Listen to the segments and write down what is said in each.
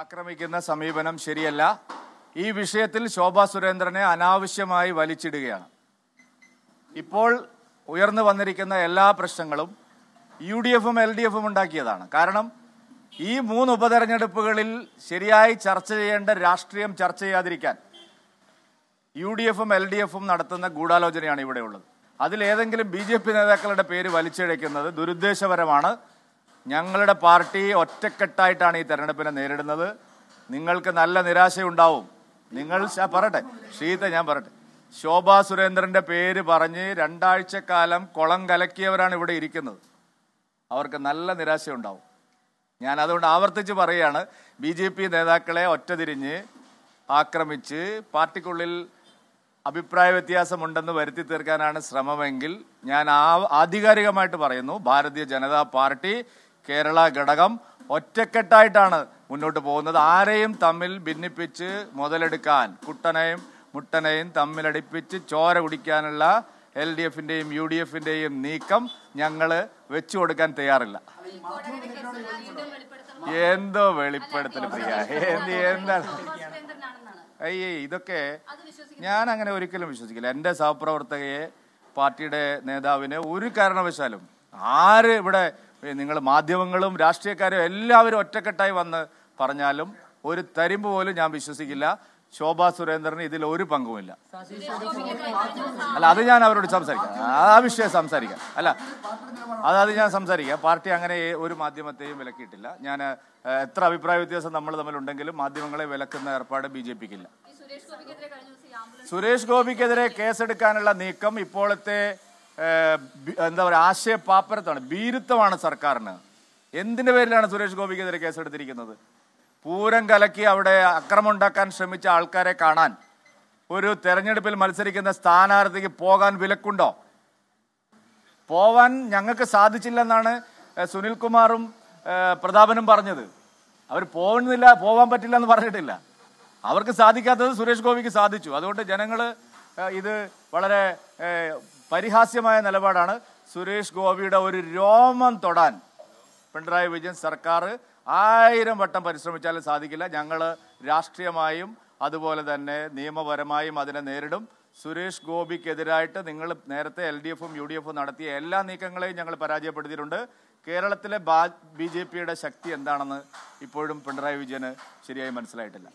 ആക്രമിക്കുന്ന സമീപനം ശരിയല്ല ഈ വിഷയത്തിൽ ശോഭാ സുരേന്ദ്രനെ അനാവശ്യമായി വലിച്ചിടുകയാണ് ഇപ്പോൾ ഉയർന്നു വന്നിരിക്കുന്ന എല്ലാ പ്രശ്നങ്ങളും യു ഡി എഫും എൽ ഡി എഫും ഉണ്ടാക്കിയതാണ് കാരണം ഈ മൂന്ന് ഉപതെരഞ്ഞെടുപ്പുകളിൽ ശരിയായി ചർച്ച ചെയ്യേണ്ട രാഷ്ട്രീയം ചർച്ച ചെയ്യാതിരിക്കാൻ യു ഡി എഫും എൽ ഡി എഫും നടത്തുന്ന ഗൂഢാലോചനയാണ് ഇവിടെയുള്ളത് അതിലേതെങ്കിലും ബി ജെ പി നേതാക്കളുടെ പേര് വലിച്ചഴയ്ക്കുന്നത് ദുരുദ്ദേശപരമാണ് ഞങ്ങളുടെ പാർട്ടി ഒറ്റക്കെട്ടായിട്ടാണ് ഈ തെരഞ്ഞെടുപ്പിനെ നേരിടുന്നത് നിങ്ങൾക്ക് നല്ല നിരാശയുണ്ടാവും നിങ്ങൾ പറയട്ടെ ഷീത ഞാൻ പറട്ടെ ശോഭാ സുരേന്ദ്രന്റെ പേര് പറഞ്ഞ് രണ്ടാഴ്ചക്കാലം കുളം കലക്കിയവരാണ് ഇവിടെ ഇരിക്കുന്നത് അവർക്ക് നല്ല നിരാശയുണ്ടാവും ഞാൻ അതുകൊണ്ട് ആവർത്തിച്ച് പറയുകയാണ് ബി ജെ പി നേതാക്കളെ ഒറ്റതിരിഞ്ഞ് ആക്രമിച്ച് പാർട്ടിക്കുള്ളിൽ അഭിപ്രായ വ്യത്യാസമുണ്ടെന്ന് വരുത്തി തീർക്കാനാണ് ശ്രമമെങ്കിൽ ഞാൻ ആധികാരികമായിട്ട് പറയുന്നു ഭാരതീയ ജനതാ പാർട്ടി കേരള ഘടകം ഒറ്റക്കെട്ടായിട്ടാണ് മുന്നോട്ട് പോകുന്നത് ആരെയും തമ്മിൽ ഭിന്നിപ്പിച്ച് മുതലെടുക്കാൻ കുട്ടനെയും മുട്ടനെയും തമ്മിലടിപ്പിച്ച് ചോര കുടിക്കാനുള്ള എൽ ഡി എഫിന്റെയും യു ഡി എഫിന്റെയും നീക്കം ഞങ്ങൾ വെച്ചു കൊടുക്കാൻ തയ്യാറില്ല എന്തോ വെളിപ്പെടുത്തൽ പ്രിയ എന്ത് എന്താണ് അയ്യേ ഇതൊക്കെ ഞാൻ അങ്ങനെ ഒരിക്കലും വിശ്വസിക്കില്ല എൻ്റെ സഹപ്രവർത്തകയെ പാർട്ടിയുടെ നേതാവിന് ഒരു കാരണവശാലും ആര് ഇവിടെ നിങ്ങൾ മാധ്യമങ്ങളും രാഷ്ട്രീയക്കാരും എല്ലാവരും ഒറ്റക്കെട്ടായി വന്ന് പറഞ്ഞാലും ഒരു തരിമ്പ് പോലും ഞാൻ വിശ്വസിക്കില്ല ശോഭാ സുരേന്ദ്രന് ഇതിൽ ഒരു പങ്കുമില്ല അല്ല അത് ഞാൻ അവരോട് സംസാരിക്കാം ആ വിഷയം സംസാരിക്കാം അല്ല അതത് ഞാൻ സംസാരിക്കാം പാർട്ടി അങ്ങനെ ഒരു മാധ്യമത്തെയും വിലക്കിയിട്ടില്ല ഞാൻ എത്ര അഭിപ്രായ വ്യത്യാസം നമ്മൾ തമ്മിലുണ്ടെങ്കിലും മാധ്യമങ്ങളെ വിലക്കുന്ന ഏർപ്പാട് ബി ജെ പിക്കില്ല സുരേഷ് ഗോപിക്കെതിരെ കേസെടുക്കാനുള്ള നീക്കം ഇപ്പോഴത്തെ എന്താ പറയുക ആശയപാപ്പരത്താണ് ഭീരുത്വമാണ് സർക്കാരിന് എന്തിൻ്റെ പേരിലാണ് സുരേഷ് ഗോപിക്കെതിരെ കേസെടുത്തിരിക്കുന്നത് പൂരം കലക്കി അവിടെ അക്രമം ഉണ്ടാക്കാൻ ശ്രമിച്ച ആൾക്കാരെ കാണാൻ ഒരു തെരഞ്ഞെടുപ്പിൽ മത്സരിക്കുന്ന സ്ഥാനാർത്ഥിക്ക് പോകാൻ വിലക്കുണ്ടോ പോവാൻ ഞങ്ങൾക്ക് സാധിച്ചില്ലെന്നാണ് സുനിൽകുമാറും പ്രതാപനും പറഞ്ഞത് അവർ പോകുന്നില്ല പോകാൻ പറ്റില്ല എന്ന് പറഞ്ഞിട്ടില്ല അവർക്ക് സാധിക്കാത്തത് സുരേഷ് ഗോപിക്ക് സാധിച്ചു അതുകൊണ്ട് ജനങ്ങൾ ഇത് വളരെ പരിഹാസ്യമായ നിലപാടാണ് സുരേഷ് ഗോപിയുടെ ഒരു രോമം തൊടാൻ പിണറായി വിജയൻ സർക്കാർ ആയിരം വട്ടം പരിശ്രമിച്ചാലും സാധിക്കില്ല ഞങ്ങൾ രാഷ്ട്രീയമായും അതുപോലെ തന്നെ നിയമപരമായും അതിനെ നേരിടും സുരേഷ് ഗോപിക്കെതിരായിട്ട് നിങ്ങൾ നേരത്തെ എൽ ഡി എഫും യു ഡി എഫും നടത്തിയ എല്ലാ നീക്കങ്ങളെയും ഞങ്ങൾ പരാജയപ്പെടുത്തിയിട്ടുണ്ട് കേരളത്തിലെ ബി ജെ പിയുടെ ശക്തി എന്താണെന്ന് ഇപ്പോഴും പിണറായി വിജയന് ശരിയായി മനസ്സിലായിട്ടില്ല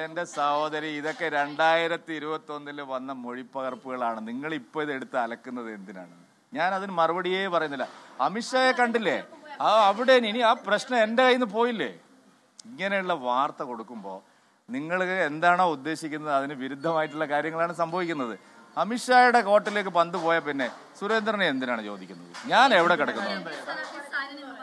എന്റെ സഹോദരി ഇതൊക്കെ രണ്ടായിരത്തി ഇരുപത്തി ഒന്നില് വന്ന മൊഴിപ്പകർപ്പുകളാണ് നിങ്ങൾ ഇപ്പൊ ഇത് എടുത്ത് അലക്കുന്നത് എന്തിനാണ് ഞാൻ അതിന് മറുപടിയേ പറയുന്നില്ല അമിത്ഷായെ കണ്ടില്ലേ ആ അവിടെ ഇനി ആ പ്രശ്നം എന്റെ കയ്യിൽ നിന്ന് പോയില്ലേ ഇങ്ങനെയുള്ള വാർത്ത കൊടുക്കുമ്പോൾ നിങ്ങൾ എന്താണോ ഉദ്ദേശിക്കുന്നത് അതിന് വിരുദ്ധമായിട്ടുള്ള കാര്യങ്ങളാണ് സംഭവിക്കുന്നത് അമിത്ഷായുടെ കോട്ടിലേക്ക് പന്ത് പോയ പിന്നെ സുരേന്ദ്രനെ എന്തിനാണ് ചോദിക്കുന്നത് ഞാൻ എവിടെ കിടക്കുന്നത്